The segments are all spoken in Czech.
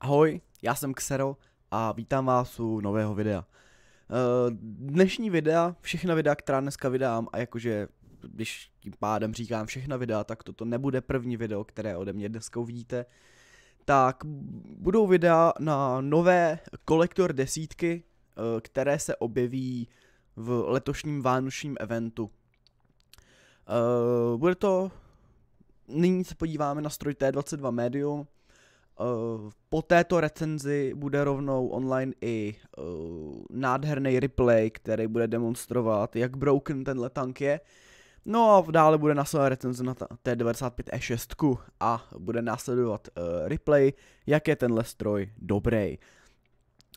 Ahoj, já jsem Xero a vítám vás u nového videa. Eh, dnešní videa, všechna videa, která dneska vydám a jakože když tím pádem říkám všechna videa, tak toto nebude první video, které ode mě dneska uvidíte, tak budou videa na nové kolektor desítky, eh, které se objeví v letošním vánočním eventu. Eh, bude to... Nyní se podíváme na stroj T22 Medium, Eh, po této recenzi bude rovnou online i eh, nádherný replay, který bude demonstrovat, jak broken tenhle tank je. No a dále bude následovat recenze na T95E6 e a bude následovat uh, replay, jak je tenhle stroj dobrý.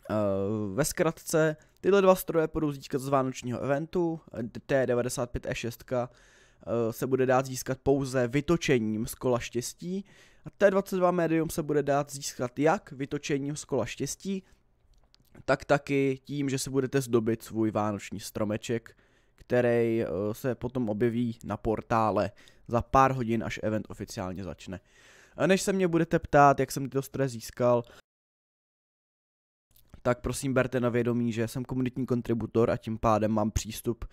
Uh, ve zkratce, tyhle dva stroje budou získat z vánočního eventu, T95E6 uh, e se bude dát získat pouze vytočením z kola štěstí, a T22 médium se bude dát získat jak vytočením z kola štěstí, tak taky tím, že se budete zdobit svůj vánoční stromeček, který eh, se potom objeví na portále za pár hodin, až event oficiálně začne. A než se mě budete ptát, jak jsem tyto stroje získal, tak prosím berte na vědomí, že jsem komunitní kontributor a tím pádem mám přístup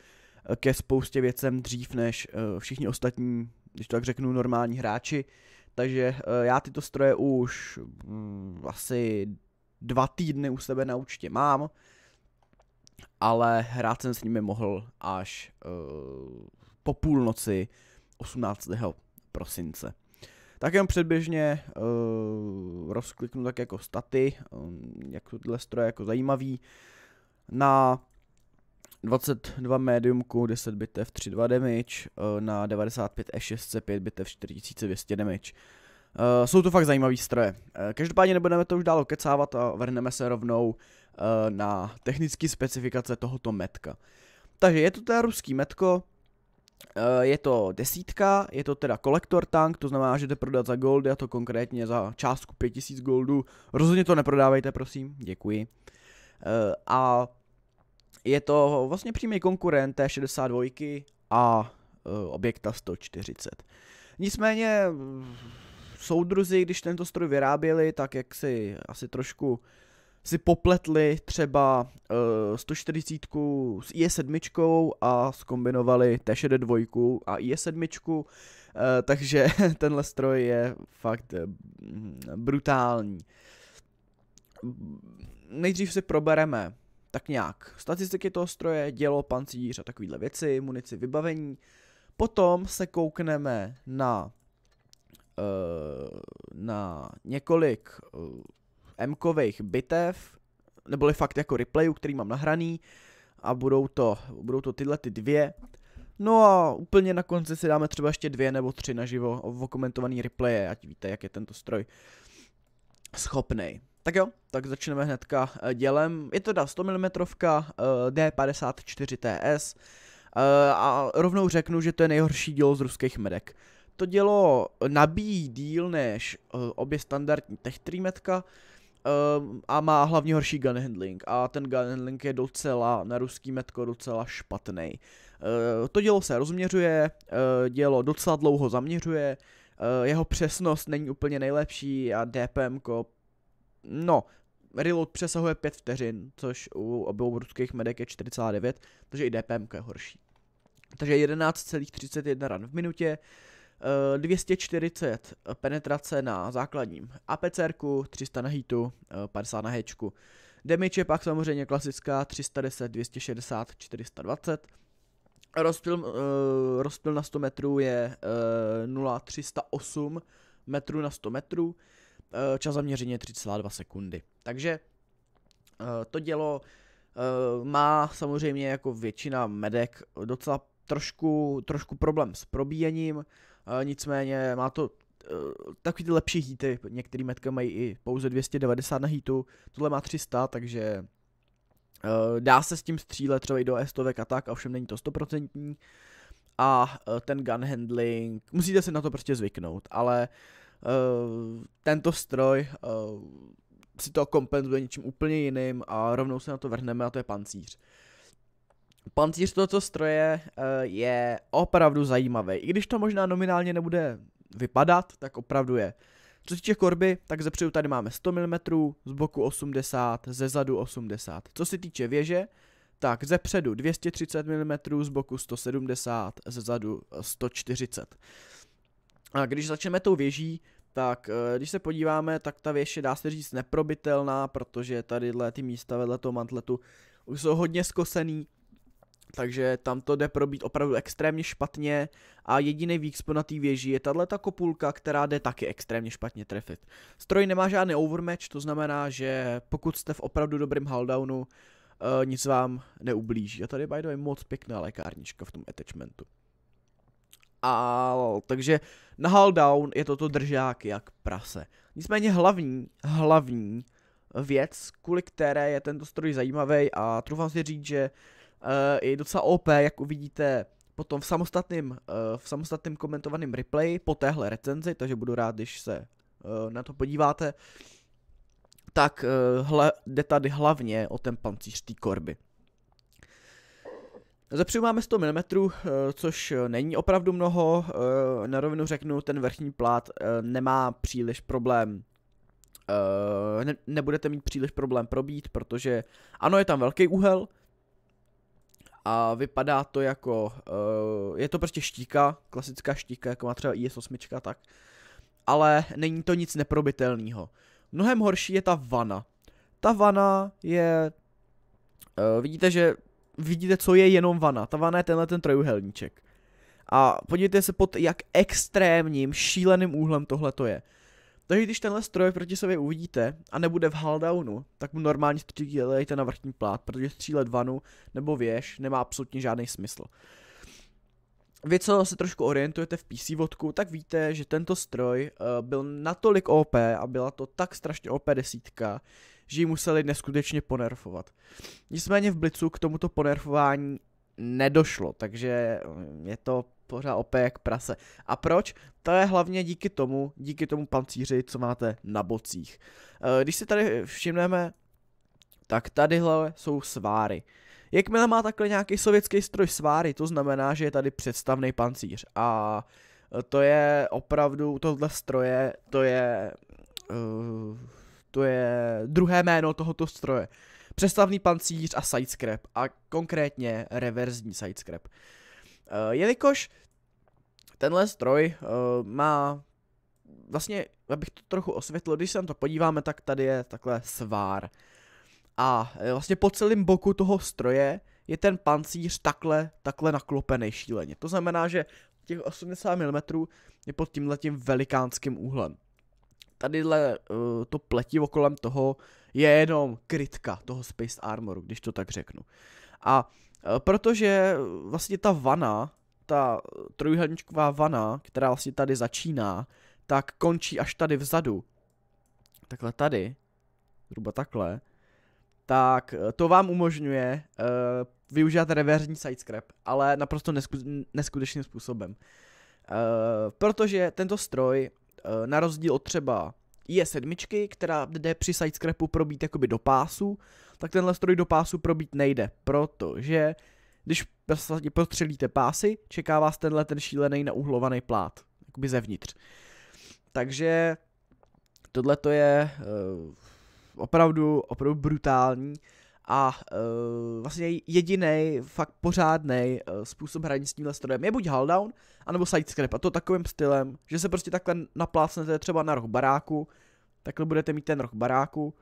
eh, ke spoustě věcem dřív než eh, všichni ostatní, když to tak řeknu, normální hráči. Takže eh, já tyto stroje už mm, asi dva týdny u sebe na účtě mám, ale hrát jsem s nimi mohl až uh, po půlnoci 18. prosince. Tak jenom předběžně uh, rozkliknu tak jako staty, um, jak jsou tyhle stroje jako zajímavý. Na 22 médiumku 10 bitev, 32 damage, eh, na 95 E6, 5 bitev, 4200 damage. Uh, jsou to fakt zajímavý stroje. Uh, každopádně nebudeme to už dál okecávat a vrhneme se rovnou uh, na technické specifikace tohoto metka. Takže je to teda ruský metko, uh, je to desítka, je to teda kolektor tank, to znamená, že jde prodat za goldy a to konkrétně za částku 5000 goldů. Rozhodně to neprodávejte, prosím, děkuji. Uh, a je to vlastně přímý konkurent t 62 a e, objekta 140. Nicméně mm, soudruzi, když tento stroj vyráběli, tak jak si asi trošku si popletli třeba e, uh, 140 s IE7 a skombinovali T62 a IE7, uh, e, takže tenhle stroj je fakt mm, brutální. Nejdřív si probereme tak nějak statistiky toho stroje, dělo, pancíř a takovéhle věci, munici, vybavení. Potom se koukneme na, uh, na několik uh, eh, kových bitev, neboli fakt jako replayů, který mám nahraný a budou to, budou to tyhle ty dvě. No a úplně na konci si dáme třeba ještě dvě nebo tři naživo okomentovaný replaye, ať víte, jak je tento stroj schopnej. Tak jo, tak začneme hnedka eh, dělem. Je to da 100 mm D54TS a rovnou řeknu, že to je nejhorší dílo z ruských medek. To dělo nabíjí díl než eh, obě standardní Tech 3 metka eh, a má hlavně horší gun handling a ten gun handling je docela na ruský metko docela špatný. To dělo se rozměřuje, dělo docela dlouho zaměřuje, jeho přesnost není úplně nejlepší a DPM No, reload přesahuje 5 vteřin, což u obou ruských medek je 49, takže i DPM je horší. Takže 11,31 ran v minutě, 240 eh, penetrace na základním APCR, 300 na hitu, 50 eh, na hečku. Damage je pak samozřejmě klasická 310, 260, 420. Rozpil, uh, rozpil na 100 metrů je uh, eh, 0,308 metrů na 100 metrů. Eh, čas zaměření je 3,2 sekundy. Takže eh, to dělo eh, má samozřejmě jako většina medek docela trošku, trošku problém s probíjením, nicméně má to takový ty lepší hity, některé metka mají i pouze 290 na hitu, tohle má 300, takže dá se s tím střílet třeba i do s a tak, ovšem není to 100% a ten gun handling, musíte si na to prostě zvyknout, ale Eh, tento stroj eh, si to kompenzuje něčím úplně jiným a rovnou se na to vrhneme a to je pancíř. Pancíř tohoto stroje eh, je opravdu zajímavý. I když to možná nominálně nebude vypadat, tak opravdu je. Co se týče korby, tak ze předu tady máme 100 mm, z boku 80, ze zadu 80. Co se týče věže, tak ze předu 230 mm, z boku 170, ze zadu 140. A když začneme tou věží, tak eh, když se podíváme, tak ta věž je dá se říct neprobitelná, protože tady ty místa vedle toho mantletu jsou hodně skosený, takže tam to jde probít opravdu extrémně špatně a jediný výkspo na té věži je tahle ta kopulka, která jde taky extrémně špatně trefit. Stroj nemá žádný overmatch, to znamená, že pokud jste v opravdu dobrém haldownu, eh, nic vám neublíží. A tady by the way moc pěkná lékárnička v tom attachmentu. A takže na down je toto držák jak prase. Nicméně hlavní, hlavní věc, kvůli které je tento stroj zajímavý a trufám si říct, že uh, je docela OP, jak uvidíte potom v samostatném, uh, eh, v samostatném komentovaném replay po téhle recenzi, takže budu rád, když se uh, na to podíváte, tak uh, hle, jde tady hlavně o ten pancíř té korby. Zepředu máme 100 mm, eh, což eh, není opravdu mnoho, eh, na rovinu řeknu, ten vrchní plát nemá příliš problém nebudete mít příliš problém probít, protože ano, je tam velký úhel a vypadá to jako, je to prostě štíka, klasická štíka, jako má třeba IS-8, tak, ale není to nic neprobitelného. Mnohem horší je ta vana. Ta vana je, uh, vidíte, že vidíte, co je jenom vana. Ta vana je tenhle ten trojuhelníček. A podívejte se pod jak extrémním, šíleným úhlem tohle to je. Takže když tenhle stroj proti sobě uvidíte a nebude v haldownu, tak mu normálně střílejte na vrchní plát, protože střílet vanu nebo věž nemá absolutně žádný smysl. Vy, co se trošku orientujete v PC vodku, tak víte, že tento stroj uh, byl natolik OP a byla to tak strašně OP desítka, že ji museli neskutečně ponerfovat. Nicméně v Blicu k tomuto ponerfování nedošlo, takže mm, je to pořád opět jak prase. A proč? To je hlavně díky tomu, díky tomu pancíři, co máte na bocích. Eh, když si tady všimneme, tak tadyhle jsou sváry. Jakmile má takhle nějaký sovětský stroj sváry, to znamená, že je tady představný pancíř. A eh, to je opravdu, tohle stroje, to je... Uh, to je druhé jméno tohoto stroje. Přestavný pancíř a sidescrap a konkrétně reverzní sidescrap. Uh, jelikož tenhle stroj uh, má vlastně, abych to trochu osvětlil, když se na to podíváme, tak tady je takhle svár. A eh, vlastně po celém boku toho stroje je ten pancíř takhle, takhle naklopený šíleně. To znamená, že těch 80 mm je pod tímhletím velikánským úhlem tadyhle uh, to pletivo kolem toho je jenom krytka toho Space Armoru, když to tak řeknu. A uh, protože vlastně ta vana, ta trojuhelníčková vana, která vlastně tady začíná, tak končí až tady vzadu. Takhle tady, zhruba takhle, tak eh, to vám umožňuje uh, využívat reverzní sidescrap, ale naprosto nesku- neskutečným způsobem. Uh, protože tento stroj Eh, na rozdíl od třeba je 7 která jde při sidescrapu probít jakoby do pásu, tak tenhle stroj do pásu probít nejde, protože když vlastně prostřelíte pásy, čeká vás tenhle ten šílený nauhlovaný plát, jakoby zevnitř. Takže tohle to je uh, opravdu, opravdu brutální. A uh, vlastně jediný fakt pořádný uh, eh, způsob hraní s tímhle strojem je buď Halldown, anebo Sidescrap. A to takovým stylem, že se prostě takhle naplácnete třeba na roh baráku, takhle budete mít ten roh baráku.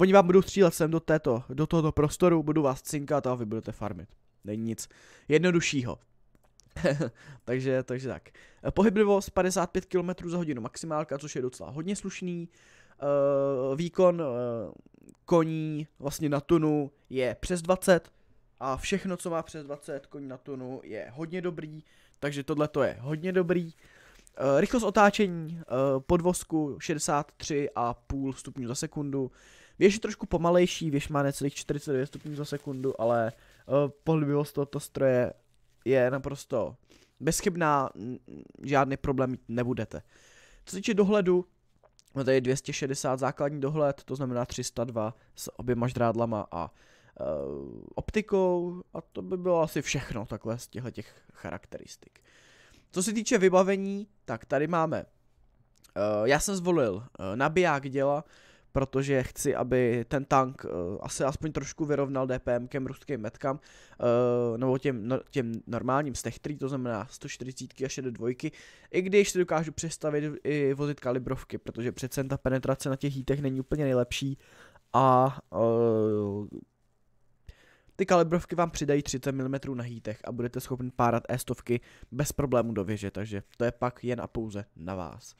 Oni vám budou střílet sem do, této, do tohoto prostoru, budu vás cinkat a vy budete farmit. Není nic jednoduššího. takže, takže tak. Eh, pohyblivost 55 km za hodinu maximálka, což je docela hodně slušný uh, výkon uh, koní vlastně na tunu je přes 20 a všechno, co má přes 20 koní na tunu je hodně dobrý, takže tohle to je hodně dobrý. Uh, rychlost otáčení uh, podvozku 63,5 stupňů za sekundu. Věž je trošku pomalejší, věž má necelých 49 stupňů za sekundu, ale uh, pohyblivost tohoto stroje je naprosto bezchybná, žádný problém mít nebudete. Co se týče dohledu, No tady 260 základní dohled, to znamená 302 s oběma žrádlama a e, optikou a to by bylo asi všechno takhle z těchto těch charakteristik. Co se týče vybavení, tak tady máme, e, já jsem zvolil e, nabiják děla, protože chci, aby ten tank uh, asi aspoň trošku vyrovnal DPM kem ruským metkám, uh, nebo těm, no, těm normálním z těch 3, to znamená 140 a 62, i když si dokážu přestavit i vozit kalibrovky, protože přece ta penetrace na těch hítech není úplně nejlepší a uh, ty kalibrovky vám přidají 30 mm na hítech a budete schopni párat e stovky bez problému do věže, takže to je pak jen a pouze na vás.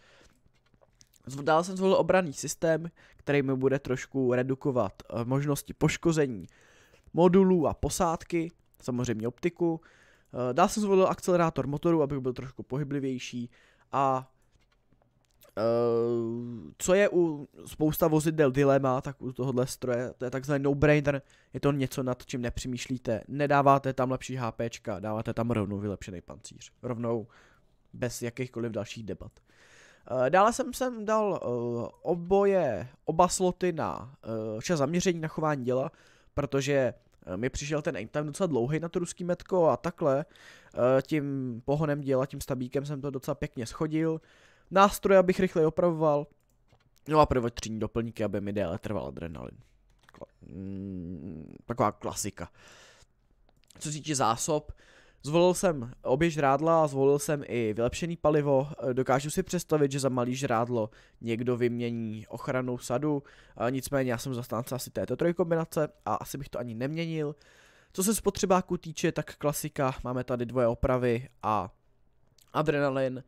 Dál jsem zvolil obraný systém, který mi bude trošku redukovat eh, možnosti poškození modulů a posádky, samozřejmě optiku. Eh, dál jsem zvolil akcelerátor motoru, abych byl trošku pohyblivější a Uh, co je u spousta vozidel dilema, tak u tohohle stroje, to je takzvaný no-brainer, je to něco, nad čím nepřemýšlíte, nedáváte tam lepší HP, dáváte tam rovnou vylepšený pancíř, rovnou bez jakýchkoliv dalších debat. Eh, dále jsem sem dal eh, oboje, oba sloty na čas eh, zaměření na chování děla, protože mi přišel ten aim time docela dlouhý na to ruský metko a takhle. Tím pohonem děla, tím stabíkem jsem to docela pěkně schodil. Nástroje abych rychle opravoval. No a prvotřídní doplňky, aby mi déle trval adrenalin. Kla- mm, taková klasika. Co se týče zásob, Zvolil jsem obě žrádla, zvolil jsem i vylepšený palivo, dokážu si představit, že za malý žrádlo někdo vymění ochranou sadu, nicméně já jsem zastánce asi této trojkombinace a asi bych to ani neměnil. Co se spotřebáku týče, tak klasika, máme tady dvoje opravy a adrenalin.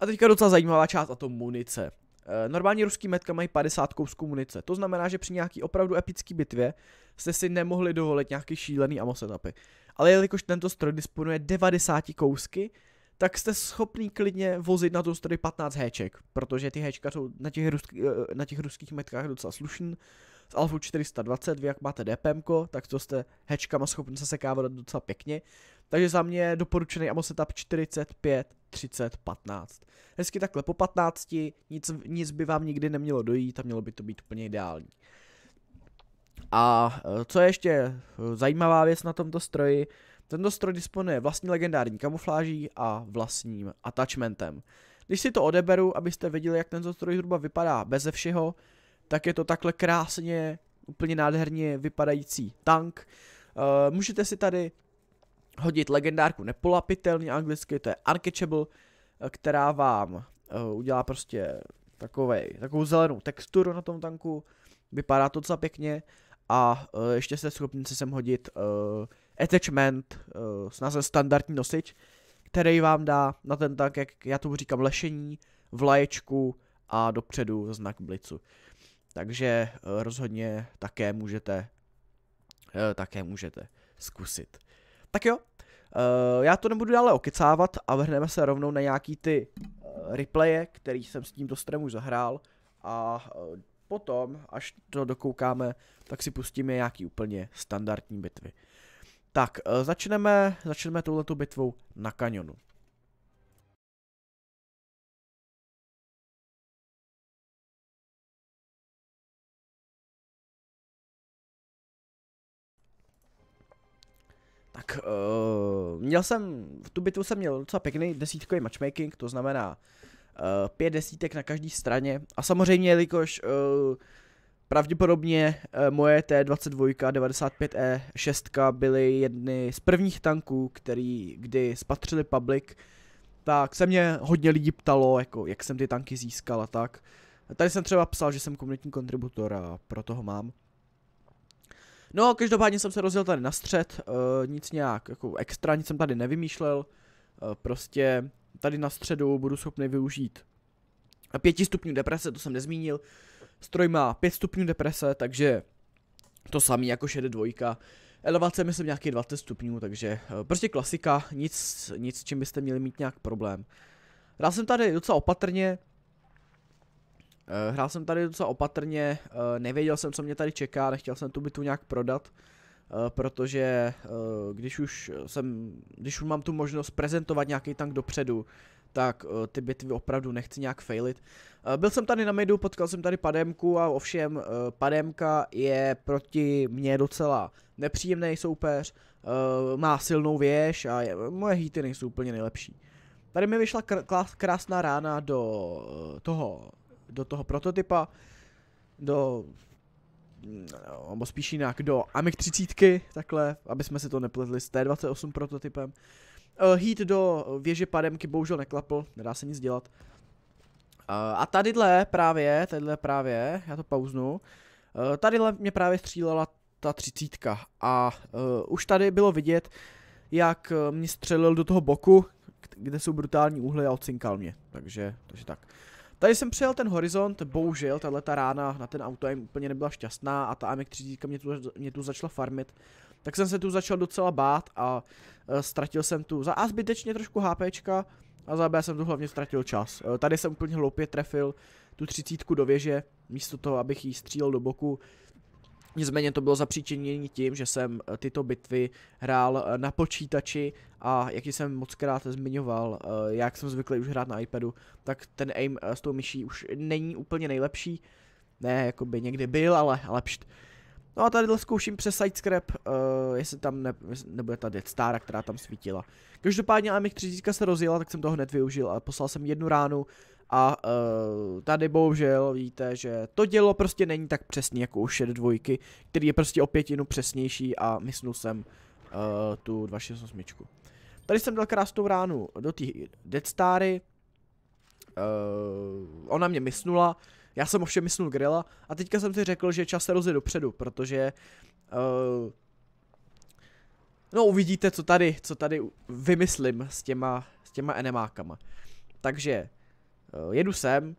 A teďka docela zajímavá část a to munice. E, normální ruský metka mají 50 kousků munice, to znamená, že při nějaký opravdu epický bitvě jste si nemohli dovolit nějaký šílený amo setupy ale jelikož tento stroj disponuje 90 kousky, tak jste schopný klidně vozit na tom stroj 15 héček, protože ty héčka jsou na těch, rusky, eh, na těch ruských metkách docela slušný. Z Alfa 420, vy jak máte DPM, tak to jste hečkama schopni sekávat docela pěkně. Takže za mě je doporučený Amo Setup 45, 30, 15. Hezky takhle po 15, nic, nic by vám nikdy nemělo dojít a mělo by to být úplně ideální. A eh, co je ještě eh, zajímavá věc na tomto stroji, tento stroj disponuje vlastní legendární kamufláží a vlastním attachmentem. Když si to odeberu, abyste viděli, jak tento stroj zhruba vypadá beze všeho, tak je to takhle krásně, úplně nádherně vypadající tank. Eh, můžete si tady hodit legendárku nepolapitelně anglicky, to je Uncatchable, která vám udělá prostě takovej, takovou zelenou texturu na tom tanku. Vypadá to docela pěkně a uh, ještě se schopný si sem hodit uh, attachment, uh, snaze standardní nosič, který vám dá na ten tak, jak já tomu říkám, lešení, vlaječku a dopředu znak blicu. Takže uh, rozhodně také můžete, uh, také můžete zkusit. Tak jo, uh, já to nebudu dále okecávat a vrhneme se rovnou na nějaký ty uh, replaye, který jsem s tímto stremu zahrál a uh, Potom, až to dokoukáme, tak si pustíme nějaký úplně standardní bitvy. Tak, eh, začneme, začneme touhletou bitvou na kanionu. Tak uh, měl jsem, v tu bitvu jsem měl docela pěkný desítkový matchmaking, to znamená Eh, pět desítek na každé straně. A samozřejmě, jelikož eh, pravděpodobně eh, moje T22 95E6 e, byly jedny z prvních tanků, který kdy spatřili public, tak se mě hodně lidí ptalo, jako, jak jsem ty tanky získal a tak. Tady jsem třeba psal, že jsem komunitní kontributor a proto ho mám. No, každopádně jsem se rozjel tady na střed, uh, nic nějak jako extra, nic jsem tady nevymýšlel, uh, prostě tady na středu budu schopný využít pěti stupňů deprese, to jsem nezmínil. Stroj má 5 stupňů deprese, takže to samý jako šede dvojka. Elevace myslím nějaký 20 stupňů, takže eh, prostě klasika, nic, nic čím byste měli mít nějak problém. Hrál jsem tady docela opatrně, eh, hrál jsem tady docela opatrně, eh, nevěděl jsem, co mě tady čeká, nechtěl jsem tu bytu nějak prodat. Eh, protože eh, když už jsem, když už mám tu možnost prezentovat nějaký tank dopředu, tak eh, ty bitvy opravdu nechci nějak failit. Byl jsem tady na midu, potkal jsem tady Pademku a ovšem Pademka je proti mně docela nepříjemný soupeř, má silnou věž a je, moje hity nejsou úplně nejlepší. Tady mi vyšla kr- krásná rána do toho, do toho prototypa, do Mm, nebo spíš jinak, do Amic 30, takhle, aby jsme si to nepletli s T28 prototypem. Hít eh, heat do věže pademky bohužel neklapl, nedá se nic dělat. Eh, a tadyhle právě, tadyhle právě, já to pauznu, eh, tadyhle mě právě střílela ta třicítka a už tady bylo vidět, jak mě střelil do toho boku, kde jsou brutální úhly a ocinkal mě, takže, takže tak. Tady jsem přijel ten horizont, bohužel, tahle ta rána na ten auto jim úplně nebyla šťastná a ta AMX 30 mě tu, mě tu začala farmit. Tak jsem se tu začal docela bát a e, ztratil jsem tu za A zbytečně trošku HPčka a za B jsem tu hlavně ztratil čas. E, tady jsem úplně hloupě trefil tu třicítku do věže, místo toho, abych jí střílel do boku. Nicméně to bylo zapříčinění tím, že jsem eh, tyto bitvy hrál eh, na počítači a jak jsem moc krát zmiňoval, eh, jak jsem zvyklý už hrát na iPadu, tak ten aim s tou myší už není úplně nejlepší. Ne, jako by někdy byl, ale, lepší. No a tady zkouším přes sidescrap, uh, jestli tam ne, nebude ta Death Star, která tam svítila. Každopádně AMX 30 se rozjela, tak jsem toho hned využil a poslal jsem jednu ránu a uh, tady bohužel víte, že to dělo prostě není tak přesný jako u Shed dvojky, který je prostě o pětinu přesnější a mysnul jsem uh, tu 268. Tady jsem dal krásnou ránu do té Dead Stary. Uh, eh, ona mě mysnula, já jsem ovšem mysnul Grilla a teďka jsem si řekl, že čas se rozjede dopředu, protože uh, No uvidíte, co tady, co tady vymyslím s těma, s těma enemákama. Takže Eh, jedu sem,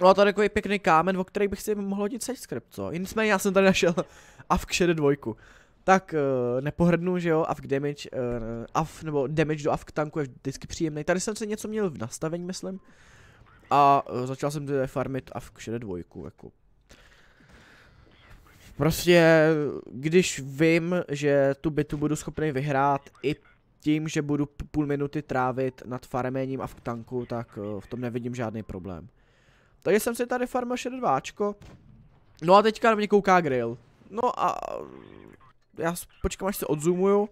No a tady takový pěkný kámen, o který bych si mohl hodit sečskrep, co? Nicméně já jsem tady našel AFK šede dvojku. Tak uh, nepohrdnu, že jo, AFK damage, uh, eh, AF, nebo damage do AFK tanku je vždycky příjemný. Tady jsem se něco měl v nastavení, myslím. A uh, začal jsem tady farmit AFK šede dvojku, jako. Prostě, když vím, že tu bitu budu schopný vyhrát i tím, že budu půl minuty trávit nad farmením a v tanku, tak eh, v tom nevidím žádný problém. Takže jsem si tady farmil šedváčko. No a teďka na mě kouká grill. No a eh, já počkám, až se odzumuju.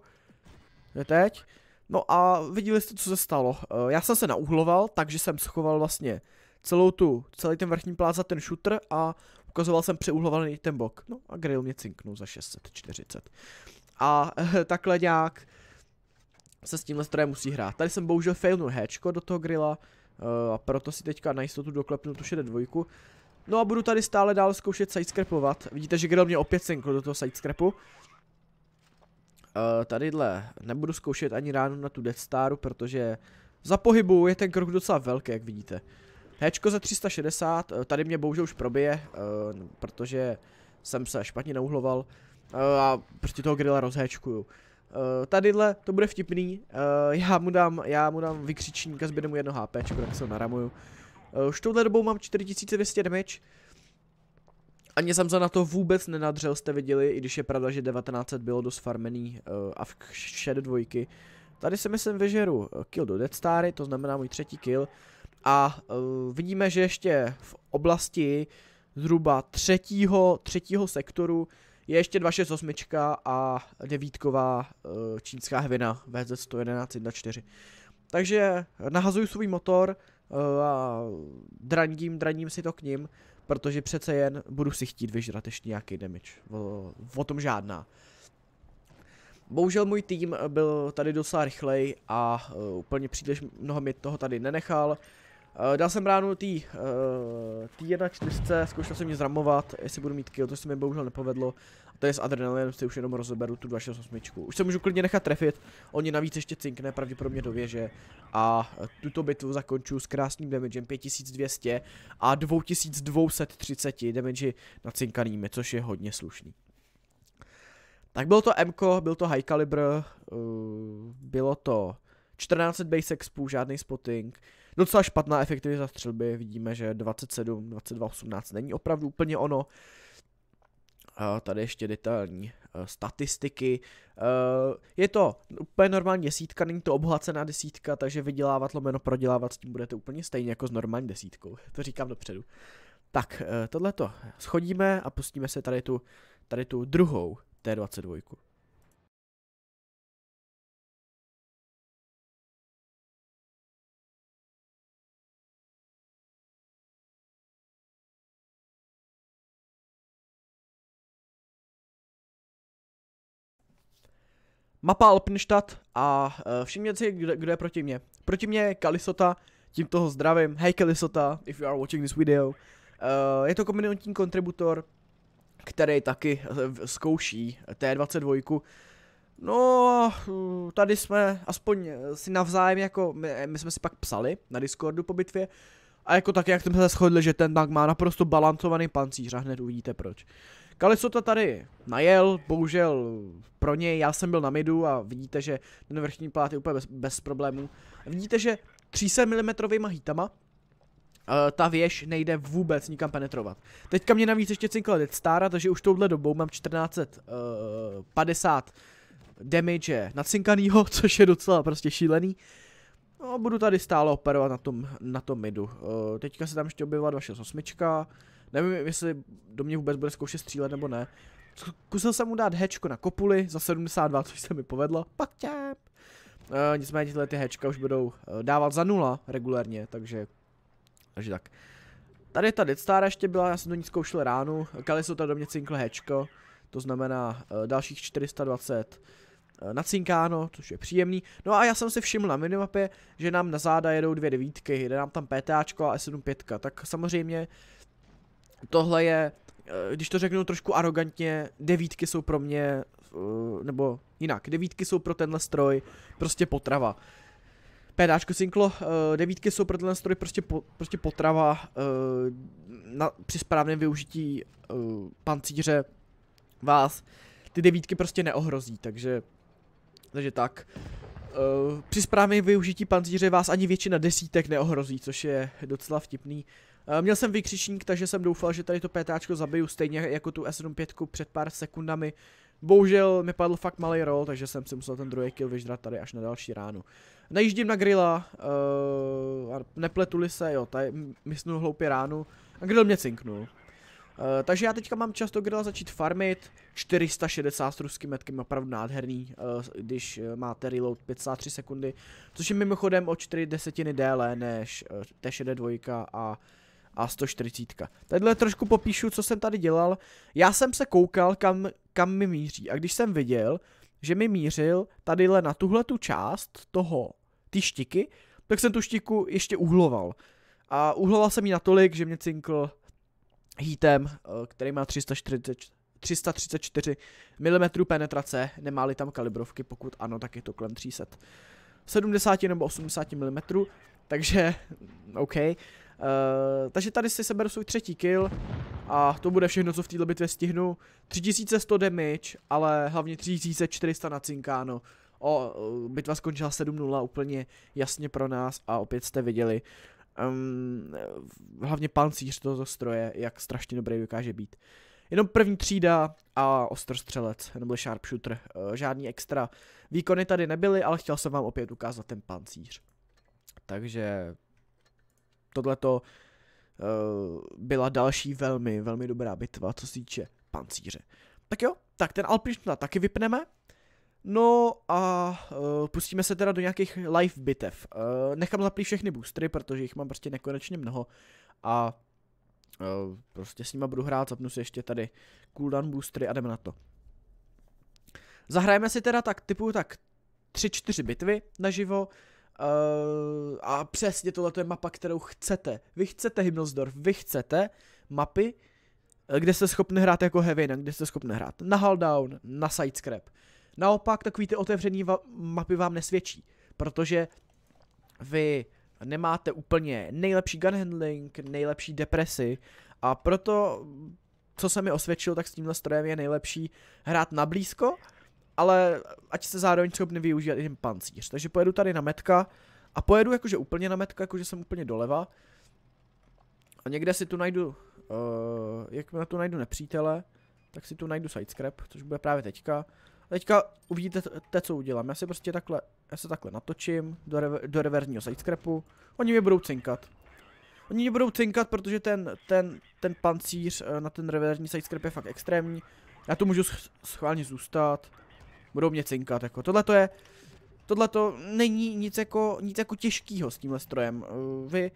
Je teď. No a viděli jste, co se stalo. Eh, já jsem se nauhloval, takže jsem schoval vlastně celou tu, celý ten vrchní plát za ten shooter a ukazoval jsem přeuhlovaný ten bok. No a grill mě cinknul za 640. A takhle nějak se s tímhle strojem musí hrát. Tady jsem bohužel failnul hečko do toho grilla, eh, a uh, proto si teďka na jistotu doklepnu tu šede dvojku. No a budu tady stále dál zkoušet sidescrapovat. Vidíte, že grill mě opět senkl do toho sidescrapu. Uh, tadyhle nebudu zkoušet ani ráno na tu Death Staru, protože za pohybu je ten krok docela velký, jak vidíte. hečko za 360, uh, eh, tady mě bohužel už probije, uh, protože jsem se špatně nauhloval uh, a prostě toho grilla Uh, Uh, tadyhle, to bude vtipný, uh, já mu dám, já mu dám a zbyde mu jedno HP, tak se ho naramuju. Uh, už touhle dobou mám 4200 damage. Ani jsem se na to vůbec nenadřel, jste viděli, i když je pravda, že 1900 bylo dost farmený uh, a v shed dvojky. Tady se myslím vyžeru kill do Dead Starry, to znamená můj třetí kill. A uh, vidíme, že ještě v oblasti zhruba třetího, třetího sektoru je ještě 268 a devítková eh, čínská hvina VZ 111 Takže nahazuju svůj motor eh, a drandím, drandím si to k ním, protože přece jen budu si chtít vyžrat ještě nějaký damage. O, o tom žádná. Bohužel můj tým byl tady docela rychlej a uh, úplně příliš mnoho mi toho tady nenechal. Uh, dal jsem ránu tý, uh, tý čtyřce, zkoušel jsem mě zramovat, jestli budu mít kill, to se mi bohužel nepovedlo. A to je s adrenalinem, si už jenom rozeberu tu 268. Už se můžu klidně nechat trefit, oni navíc ještě cinkne pravděpodobně do věže. A tuto bitvu zakonču s krásným damagem 5200 a 2230 damage cinkanými, což je hodně slušný. Tak bylo to Mko, byl to high caliber, uh, bylo to 14 base expů, žádný spotting, Docela špatná efektivita střelby, vidíme, že 27, 22, 18 není opravdu úplně ono. A tady ještě detailní e, statistiky. E, je to úplně normální desítka, není to obhacená desítka, takže vydělávat lomeno prodělávat s tím budete úplně stejně jako s normální desítkou. To říkám dopředu. Tak, e, tohle to schodíme a pustíme se tady tu, tady tu druhou T22. Mapa Alpenstadt a uh, všimněte si, kdo, kdo je proti mě. Proti mě je Kalisota, tím toho zdravím. Hej Kalisota, if you are watching this video. Uh, je to komunitní kontributor, který taky e, zkouší T22. No, tady jsme aspoň si navzájem jako, my, my jsme si pak psali na Discordu po bitvě, a jako tak, jak jsme se shodli, že ten tank má naprosto balancovaný pancíř a hned uvidíte proč. Uh, Kalisota tady najel, bohužel pro něj, já jsem byl na midu a vidíte, že ten vrchní plát je úplně bez, bez problémů. Vidíte, že 300 mm hitama Uh, ta věž nejde vůbec nikam penetrovat. Teďka mě navíc ještě cinkla Dead Stara, takže už touhle dobou mám 1450 uh, eh, damage cinkanýho, což je docela prostě šílený. No, budu tady stále operovat na tom, na tom midu. Uh, teďka se tam ještě objevila 268, Nevím, jestli do mě vůbec bude zkoušet střílet nebo ne. Zkusil jsem mu dát hečko na kopuli za 72, což se mi povedlo. Pak tě. Uh, eh, nicméně tyhle ty hečka už budou uh, dávat za nula regulérně, takže, takže tak. Tady ta Dead Star ještě byla, já jsem do ní zkoušel ránu. jsou tady do mě cinkl hečko, to znamená uh, dalších 420 uh, nacinkáno, což je příjemný. No a já jsem si všiml na minimapě, že nám na záda jedou dvě devítky, jde nám tam PTAčko a S75, tak samozřejmě Tohle je, eh, když to řeknu trošku arrogantně, devítky jsou pro mě, eh, nebo jinak, devítky jsou pro tenhle stroj prostě potrava. Pédáčko synklo, eh, devítky jsou pro tenhle stroj prostě, po, prostě potrava na, při správném využití pancíře vás ty devítky prostě neohrozí, takže, takže tak. Uh, při správném využití pancíře vás ani většina desítek neohrozí, což je docela vtipný. Uh, měl jsem vykřičník, takže jsem doufal, že tady to PTčko zabiju, stejně jako tu S75 před pár sekundami. Bohužel mi padl fakt malý roll, takže jsem si musel ten druhý kill vyžrat tady až na další ránu. Najíždím na grilla, uh, nepletuli se, jo, tady mysnul hloupě ránu a grill mě cinknul. Uh, takže já teďka mám často grilla začít farmit, 460 s ruským metkem, opravdu nádherný, uh, když uh, máte reload 53 sekundy, což je mimochodem o 4 desetiny déle než uh, t dvojka a a 140. Tadyhle trošku popíšu, co jsem tady dělal. Já jsem se koukal, kam, kam mi míří. A když jsem viděl, že mi mířil tadyhle na tuhle tu část toho, ty štiky, tak jsem tu štiku ještě uhloval. A uhloval jsem ji natolik, že mě cinkl heatem, eh, který má 340, 334 mm penetrace, nemá tam kalibrovky, pokud ano, tak je to kolem 300. 70 nebo 80 mm, takže OK. Uh, takže tady si seberu svůj třetí kill a to bude všechno, co v této bitvě stihnu. 3100 damage, ale hlavně 3400 na cinkáno. O, eh, bitva skončila 7-0 úplně jasně pro nás a opět jste viděli, um, hlavně pancíř toho stroje, jak strašně dobrý dokáže být. Jenom první třída a ostrostřelec, nebo sharpshooter. Eh, žádný extra výkony tady nebyly, ale chtěl jsem vám opět ukázat ten pancíř. Takže tohleto uh, byla další velmi, velmi dobrá bitva, co se týče pancíře. Tak jo, tak ten Alpinšta taky vypneme, No a uh, pustíme se teda do nějakých live bitev. Uh, nechám zaplý všechny boostry, protože jich mám prostě nekonečně mnoho a uh, prostě s nima budu hrát, zapnu si ještě tady cooldown boostry a jdeme na to. Zahrajeme si teda tak typu tak 3-4 bitvy naživo, Uh, a přesně tohle je mapa, kterou chcete. Vy chcete Himmelsdorf, vy chcete mapy, kde jste schopni hrát jako Heaven, kde jste schopni hrát na Halldown, na Sidescrap. Uh, Naopak takový ty otevřené mapy vám nesvědčí, protože vy nemáte úplně nejlepší gun handling, nejlepší depresi a proto, co se mi osvědčilo, tak s tímhle strojem je nejlepší hrát na blízko, ale ať se zároveň schopni využít i ten pancíř. Takže pojedu tady na metka a pojedu jakože úplně na metka, jakože jsem úplně doleva. A někde si tu najdu, uh, na tu najdu nepřítele, tak si tu najdu sidescrap, což bude právě teďka. Teďka uvidíte, te, co udělám. Já si prostě takhle, já se takhle natočím do, rever, do reverního sidescrapu. Oni mě budou cinkat. Oni mě budou cinkat, protože ten, ten, ten pancíř eh, na ten reverní sidescrap je fakt extrémní. Já tu můžu sch schválně zůstat. Budou mě cinkat, jako. Tohle to je, tohle to není nic jako, nic jako těžkýho s tímhle strojem. Eh, vy,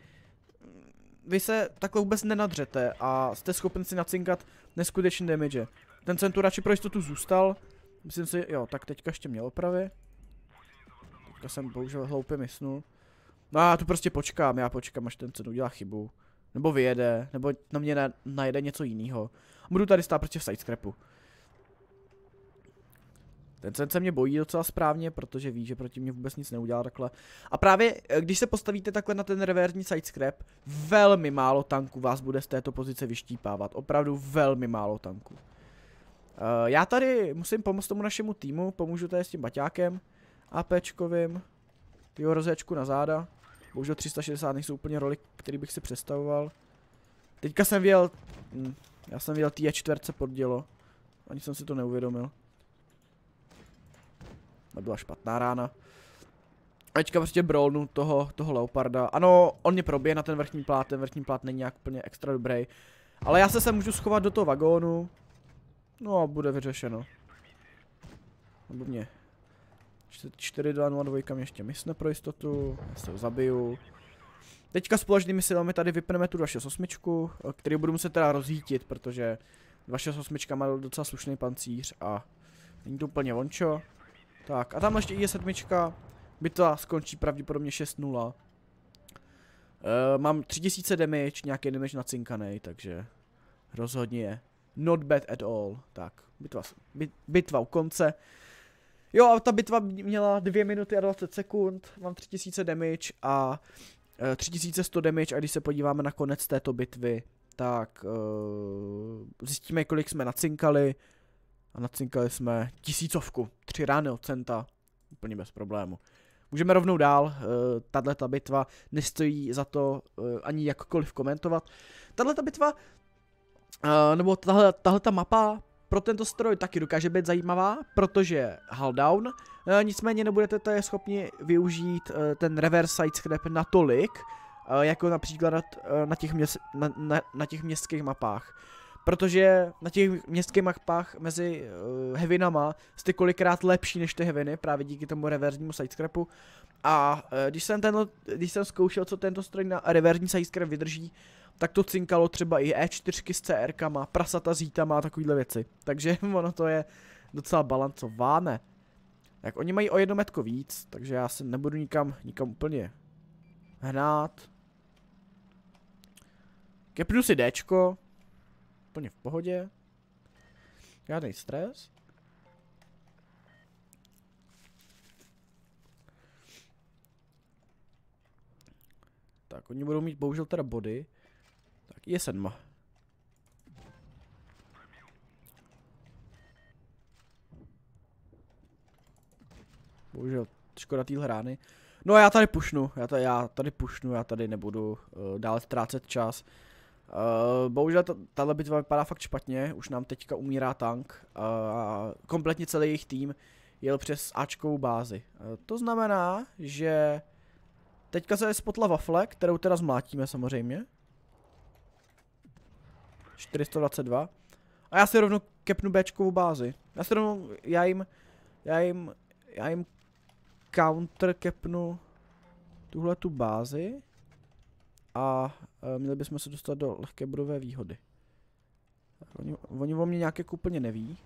vy se takhle vůbec nenadřete a jste schopen si nacinkat neskutečný damage. Ten centurači pro jistotu zůstal, Myslím si, jo, tak teďka ještě mě opravy. Teďka jsem bohužel hloupě mysnul. No a tu prostě počkám, já počkám, až ten cenu udělá chybu. Nebo vyjede, nebo na mě na, najede něco jiného. Budu tady stát prostě v sidescrapu. Ten cen se mě bojí docela správně, protože ví, že proti mě vůbec nic neudělá takhle. A právě, eh, když se postavíte takhle na ten reverzní sidescrap, velmi málo tanků vás bude z této pozice vyštípávat. Opravdu velmi málo tanků. Uh, já tady musím pomoct tomu našemu týmu, pomůžu tady s tím baťákem, APčkovým, Tyho rozečku na záda. Bohužel 360 nejsou úplně roli, který bych si představoval. Teďka jsem věl, hm, já jsem věl tý čtverce pod dělo. Ani jsem si to neuvědomil. Nebyla špatná rána. A teďka prostě brolnu toho, toho leoparda. Ano, on mě probije na ten vrchní plát, ten vrchní plát není nějak úplně extra dobrý. Ale já se sem můžu schovat do toho vagónu, No a bude vyřešeno. Nebo mě. 4-2-0-2 ještě mysne pro jistotu, já se ho zabiju. Teďka společnými silami tady vypneme tu 268, eh, který budu muset teda rozhýtit, protože 268 má docela slušný pancíř a není to úplně vončo. Tak a tam ještě je 7 bitva skončí pravděpodobně 6-0. E, eh, mám 3000 damage, nějaký damage nacinkanej, takže rozhodně Not bad at all. Tak, bitva, bit, bitva u konce. Jo, a ta bitva měla 2 minuty a 20 sekund, mám 3000 damage a eh, e, 3100 damage a když se podíváme na konec této bitvy, tak e, zjistíme, kolik jsme nacinkali a nacinkali jsme tisícovku, tři rány od centa, úplně bez problému. Můžeme rovnou dál, eh, tahle ta bitva nestojí za to ani jakkoliv komentovat. Tahle ta bitva Uh, nebo tahle, tahle ta mapa pro tento stroj taky dokáže být zajímavá, protože hull down, uh, nicméně nebudete tady schopni využít uh, ten reverse side scrap natolik, uh, jako například na, uh, na, těch měs, na, na, na těch městských mapách. Protože na těch městských mapách mezi uh, hevinama jste kolikrát lepší než ty heviny, právě díky tomu reverznímu sidescrapu. A uh, když, jsem tenhle, když jsem zkoušel, co tento stroj na reverzní sidescrap vydrží, uh, tak to cinkalo třeba i E4 s CR-kama, prasata s hítama a takovýhle věci. Takže ono to je docela balancováne. Tak oni mají o jedno metko víc, takže já se nebudu nikam, nikam úplně hnát. Kepnu si Dčko. Úplně v pohodě. Žádný stres. Tak, oni budou mít bohužel teda body jesen ma. Bohužel, škoda týhle rány. No já tady pušnu, já tady, já tady pušnu, já tady nebudu uh, eh, dále ztrácet čas. Uh, bohužel tahle bitva vypadá fakt špatně, už nám teďka umírá tank uh, a kompletně celý jejich tým jel přes Ačkovou bázi. Uh, to znamená, že teďka se je spotla wafle, kterou teda zmlátíme samozřejmě. 422. A já si rovnou kepnu Bčkovou bázi. Já si rovnou, já jim, já jim, já jim counter kepnu tuhle tu bázi. A e, měli bychom se dostat do lehké budové výhody. Oni, oni o mě nějak jako úplně neví.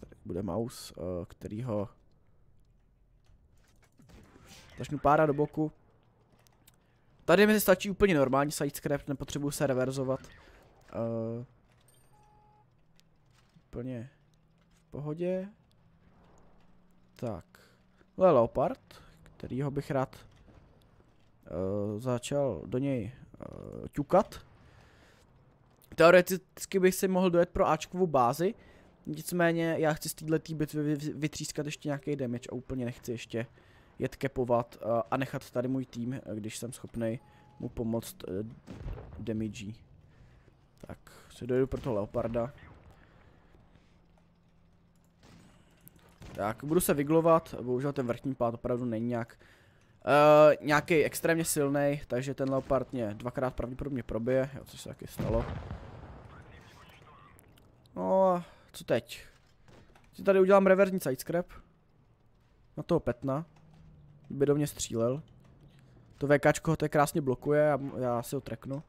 Tady bude mouse, e, který ho... Začnu pára do boku. Tady mi stačí úplně normální sidescrap, nepotřebuju se reverzovat. Uh, úplně v pohodě. Tak. Leopard, kterýho bych rád uh, začal do něj uh, ťukat. Teoreticky bych si mohl dojet pro Ačkovou bázi, nicméně já chci z této bitvy vytřískat ještě nějaký damage a úplně nechci ještě jet kepovat uh, a nechat tady můj tým, když jsem schopný mu pomoct uh, damage. Tak si dojedu pro toho leoparda. Tak, budu se vyglovat, bohužel ten vrchní pád opravdu není nějak uh, nějaký extrémně silný, takže ten leopard mě dvakrát pravděpodobně probije, jo, což se taky stalo. No, co teď? Si tady udělám reverzní sidescrap. Na toho petna. By do mě střílel. To VKčko ho to krásně blokuje a já si ho treknu.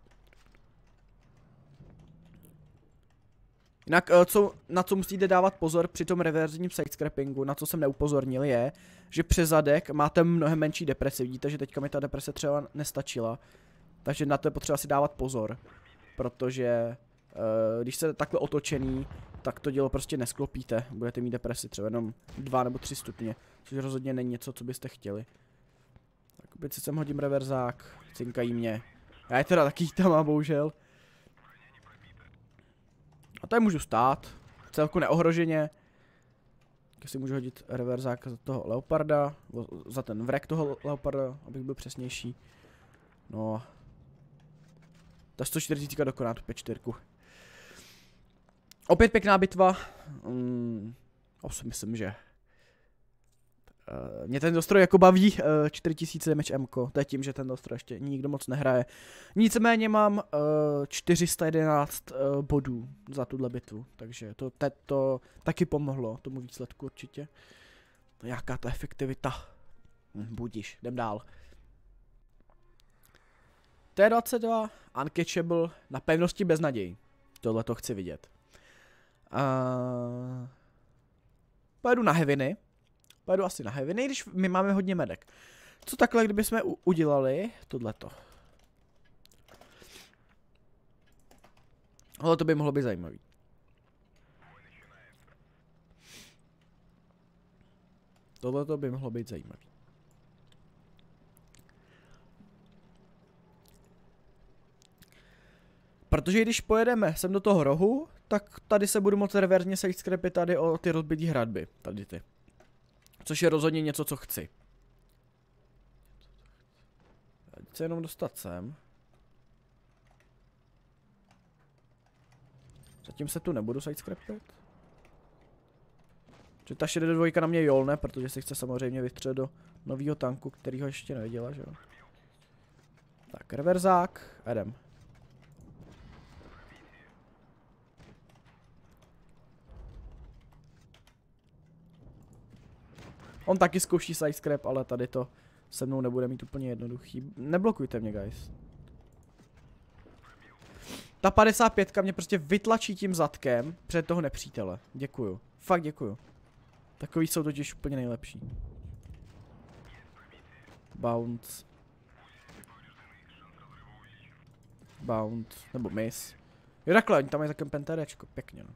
Jinak, eh, co, na co musíte dávat pozor při tom reverzním sidescrappingu, na co jsem neupozornil, je, že přes zadek máte mnohem menší depresi. Vidíte, že teďka mi ta deprese třeba nestačila. Takže na to je potřeba si dávat pozor. Protože eh, když jste takhle otočený, tak to dělo prostě nesklopíte. Budete mít depresi třeba jenom 2 nebo 3 stupně, což rozhodně není něco, co byste chtěli. Tak opět si sem hodím reverzák, cinkají mě. Já je teda taky tam a bohužel. A tady můžu stát. Celku neohroženě. Tak si můžu hodit reverzák za toho leoparda. Za ten vrek toho leoparda, abych byl přesnější. No. Ta 140 dokoná tu pečtyrku. Opět pěkná bitva. Mm, si myslím, že Uh, mě ten dostroj jako baví, uh, 4000 damage M, to je tím, že ten dostroj ještě nikdo moc nehraje. Nicméně mám uh, 411 uh, bodů za tuhle bitvu, takže to, te, to taky pomohlo tomu výsledku určitě. No jaká ta efektivita? Hm, budíš, jdem dál. T22, uncatchable, na pevnosti bez naději. Tohle to chci vidět. Uh, pojedu na Heviny, Pojedu asi na heavy, když my máme hodně medek. Co takhle, kdybychom udělali tohleto? Ale to by mohlo být zajímavý. Tohle by mohlo být zajímavý. Protože když pojedeme sem do toho rohu, tak tady se budu moc reverzně sejít skrepy tady o ty rozbití hradby. Tady ty. Což je rozhodně něco, co chci. Ať se jenom dostat sem. Zatím se tu nebudu sidescrapit. Že ta dvojka na mě jolne, protože si chce samozřejmě vystřelit do nového tanku, který ho ještě neviděla, že jo. Tak, reverzák, a jdem. On taky zkouší sidescrap, ale tady to se mnou nebude mít úplně jednoduchý. Neblokujte mě, guys. Ta 55 mě prostě vytlačí tím zadkem před toho nepřítele. Děkuju. Fakt děkuju. Takový jsou totiž úplně nejlepší. Bounce. Bounce. Nebo miss. Jo takhle, oni tam mají takové penterečko. Pěkně no.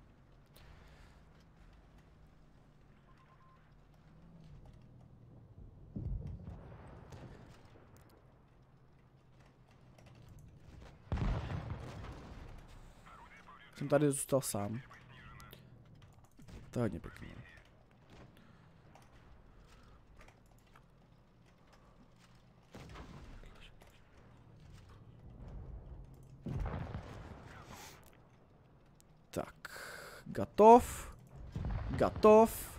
Jsem tady zůstal sám. To je hodně pěkný. Tak. Готов. Готов.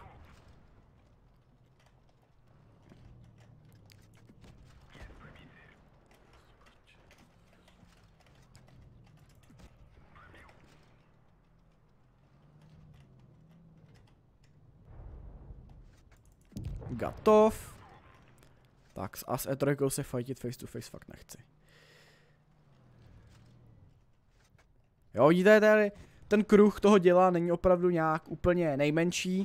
Tov, Tak s As Etrojkou se fightit face to face fakt nechci. Jo, vidíte tady, ten kruh toho děla není opravdu nějak úplně nejmenší.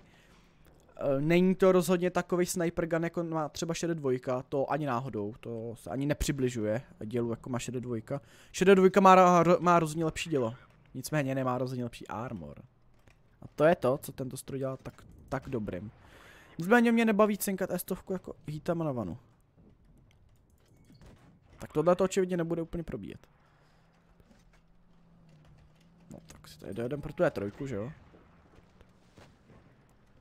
E, není to rozhodně takový sniper gun, jako má třeba šedé dvojka, to ani náhodou, to se ani nepřibližuje dělu, jako má šedé dvojka. Šedé dvojka má, má rozhodně lepší dělo, nicméně nemá rozhodně lepší armor. A to je to, co tento stroj dělá tak, tak dobrým. Nicméně mě nebaví cinkat estovku jako hítama na vanu. Tak tohle to očividně nebude úplně probíjet. No tak si tady dojedem pro tu trojku, že jo?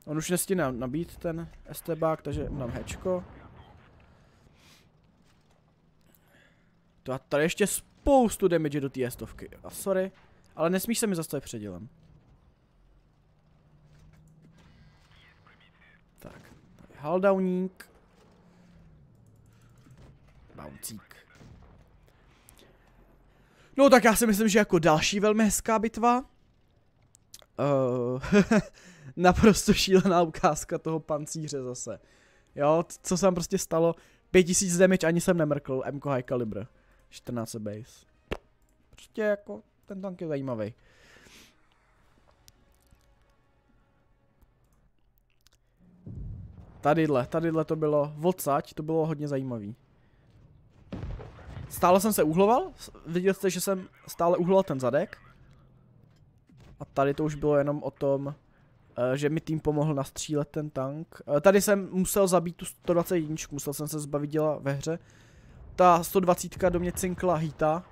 On už nestíhne nabít ten STBák, takže nám hečko. To a tady ještě spoustu damage do té stovky. A sorry, ale nesmíš se mi zastavit předělem. Haldauník. Bouncík. No tak já si myslím, že jako další velmi hezká bitva. Uh, naprosto šílená ukázka toho pancíře zase. Jo, co se tam prostě stalo. 5000 damage ani jsem nemrkl, MK High Calibre. 14 base. Prostě jako, ten tank je zajímavý. Tadyhle, tadyhle to bylo vocať, to bylo hodně zajímavý. Stále jsem se uhloval, viděl jste, že jsem stále uhloval ten zadek. A tady to už bylo jenom o tom, eh, že mi tým pomohl nastřílet ten tank. Eh, tady jsem musel zabít tu 121, musel jsem se zbavit děla ve hře. Ta 120 do mě cinkla hýta.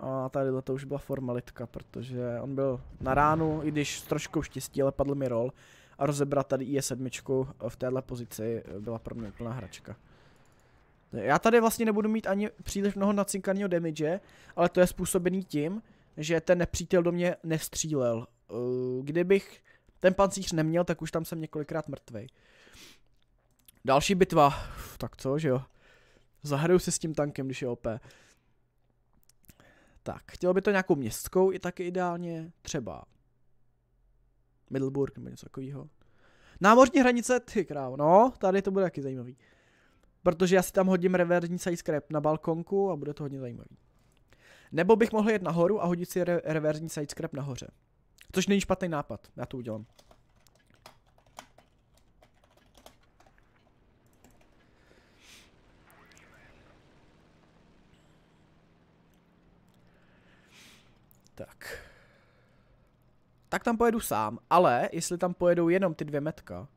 A tady to už byla formalitka, protože on byl na ránu, i když s troškou štěstí, ale padl mi rol a rozebrat tady IE7 v téhle pozici eh, byla pro mě úplná hračka. Já tady vlastně nebudu mít ani příliš mnoho nacinkaného damage, ale to je způsobený tím, že ten nepřítel do mě nestřílel. Eh, kdybych ten pancíř neměl, tak už tam jsem několikrát mrtvej. Další bitva. Tak co, že jo. Zahraju se s tím tankem, když je OP. Tak, chtělo by to nějakou městskou, i taky ideálně, třeba Middleburg nebo něco takového. Námořní hranice, ty krávo, no, tady to bude taky zajímavý. Protože já si tam hodím reverzní size crab na balkonku a bude to hodně zajímavý. Nebo bych mohl jet nahoru a hodit si re- reverzní side scrap nahoře. Což není špatný nápad, já to udělám. Tak tak tam pojedu sám. Ale jestli tam pojedou jenom ty dvě metka,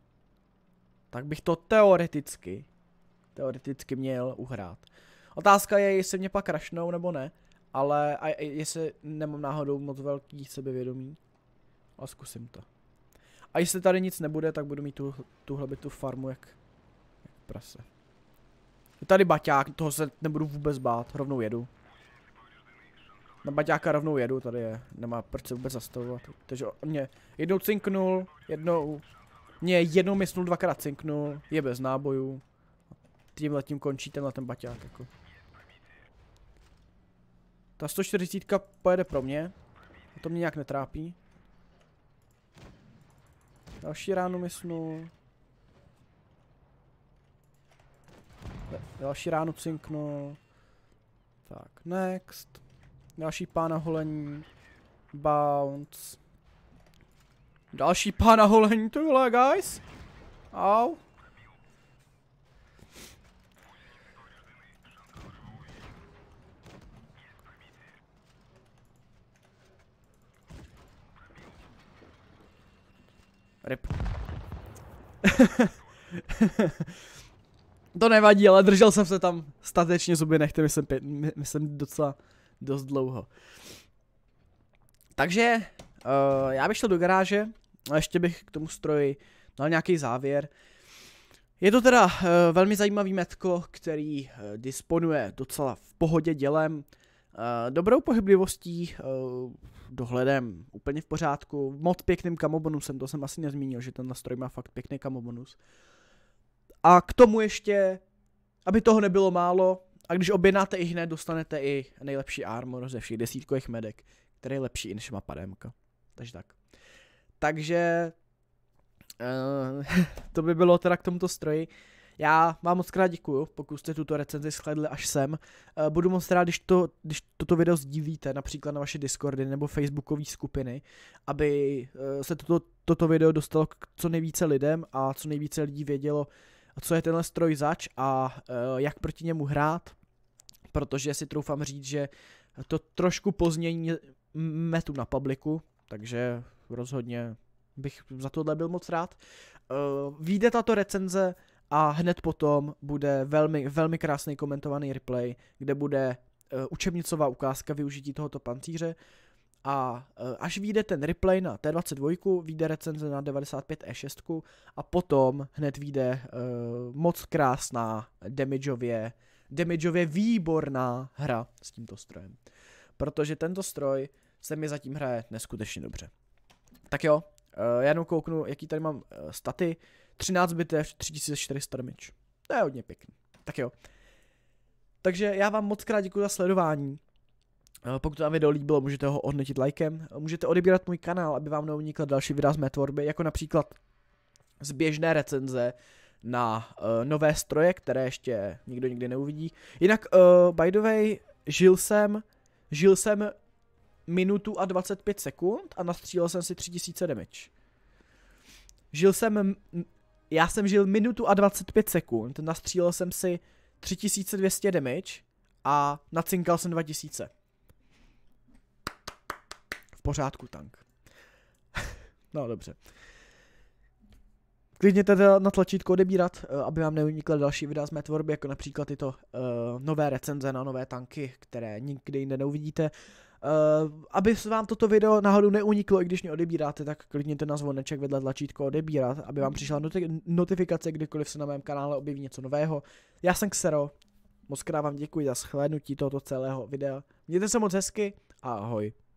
tak bych to teoreticky, teoreticky měl uhrát. Otázka je, jestli mě pak rašnou nebo ne, ale a jestli nemám náhodou moc velký sebevědomí, a zkusím to. A jestli tady nic nebude, tak budu mít tu, tuhle tu farmu jak, jak prase. Je tady baťák, toho se nebudu vůbec bát, rovnou jedu. Na baťáka rovnou jedu, tady je. Nemá proč se vůbec zastavovat. Takže on mě jednou cinknul, jednou... Mě jednou mysnul, dvakrát cinknul, je bez nábojů. Tím letím končí tenhle ten baťák, jako. Ta 140 pojede pro mě. A to mě nějak netrápí. Další ránu mysnul. Další ránu cinknul. Tak, next. Další pána holení. Bounce. Další pána holení, to je guys. Au. Rip. to nevadí, ale držel jsem se tam statečně zuby, nechte, myslím, myslím docela dost dlouho. Takže uh, já bych šel do garáže a ještě bych k tomu stroji dal nějaký závěr. Je to teda uh, velmi zajímavý metko, který uh, disponuje docela v pohodě dělem, uh, dobrou pohyblivostí, uh, dohledem úplně v pořádku, moc pěkným kamobonusem, to jsem asi nezmínil, že ten stroj má fakt pěkný kamobonus. A k tomu ještě, aby toho nebylo málo, a když objednáte i hned, dostanete i nejlepší armor ze všech desítkových medek, který je lepší i než má pademka. Takže tak. Takže uh, to by bylo teda k tomuto stroji. Já vám moc krát děkuju, pokud jste tuto recenzi shledli až sem. Uh, budu moc rád, když, to, když toto video sdílíte například na vaše Discordy nebo Facebookové skupiny, aby uh, se toto, toto video dostalo k co nejvíce lidem a co nejvíce lidí vědělo, co je tenhle stroj zač a uh, jak proti němu hrát protože si troufám říct, že to trošku pozdění metu na publiku, takže rozhodně bych za tohle byl moc rád. Eh, Výjde tato recenze a hned potom bude velmi, velmi krásný komentovaný replay, kde bude eh, učebnicová ukázka využití tohoto pancíře. A eh, až vyjde ten replay na T22, vyjde recenze na 95E6 e a potom hned vyjde moc krásná damageově damageově výborná hra s tímto strojem. Protože tento stroj se mi zatím hraje neskutečně dobře. Tak jo, eh, já jenom kouknu, jaký tady mám eh, staty. 13 bitev, 3400 damage. To je hodně pěkný. Tak jo. Takže já vám moc krát děkuji za sledování. Eh, pokud vám video líbilo, můžete ho odnetit lajkem. Můžete odebírat můj kanál, aby vám neunikla další videa z mé tvorby, jako například běžné recenze, na uh, nové stroje, které ještě nikdo nikdy neuvidí. Jinak, uh, by the way, žil jsem, žil jsem minutu a 25 sekund a nastřílel jsem si 3000 damage. Žil jsem, já jsem žil minutu a 25 sekund, nastřílel jsem si 3200 damage a nacinkal jsem 2000. V pořádku tank. no dobře. Klidně teda na tlačítko odebírat, eh, aby vám neunikly další videa z mé tvorby, jako například tyto uh, nové recenze na nové tanky, které nikdy jinde neuvidíte. Uh, aby vám toto video náhodou neuniklo, i když mě odebíráte, tak klidněte na zvoneček vedle tlačítko odebírat, aby vám přišla noti- notifikace, kdykoliv se na mém kanále objeví něco nového. Já jsem Xero, moc krát vám děkuji za shlédnutí tohoto celého videa. Mějte se moc hezky a ahoj.